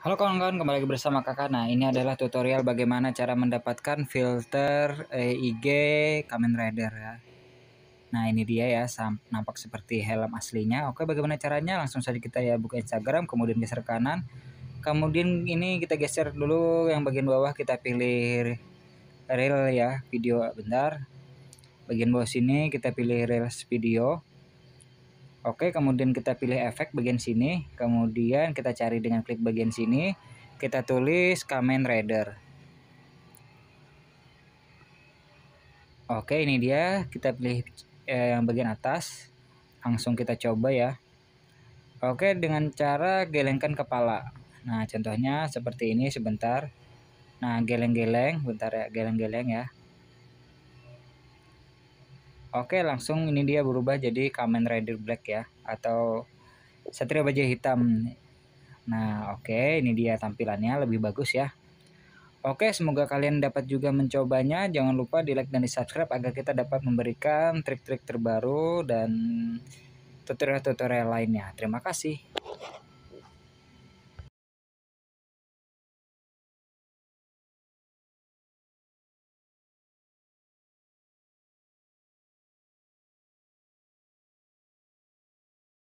Halo kawan-kawan, kembali lagi bersama kakak. Nah, ini adalah tutorial bagaimana cara mendapatkan filter eh, IG Kamen Rider ya. Nah, ini dia ya, nampak seperti helm aslinya. Oke, bagaimana caranya? Langsung saja kita ya buka Instagram, kemudian geser kanan. Kemudian ini kita geser dulu yang bagian bawah, kita pilih reel ya, video bentar. Bagian bawah sini kita pilih reels video. Oke, kemudian kita pilih efek bagian sini, kemudian kita cari dengan klik bagian sini, kita tulis Kamen Rider. Oke, ini dia, kita pilih eh, yang bagian atas. Langsung kita coba ya. Oke, dengan cara gelengkan kepala. Nah, contohnya seperti ini sebentar. Nah, geleng-geleng, bentar ya, geleng-geleng ya. Oke langsung ini dia berubah jadi Kamen Rider Black ya atau Satria Baja Hitam. Nah oke ini dia tampilannya lebih bagus ya. Oke, semoga kalian dapat juga mencobanya. Jangan lupa di like dan di subscribe agar kita dapat memberikan trik-trik terbaru dan tutorial-tutorial lainnya. Terima kasih.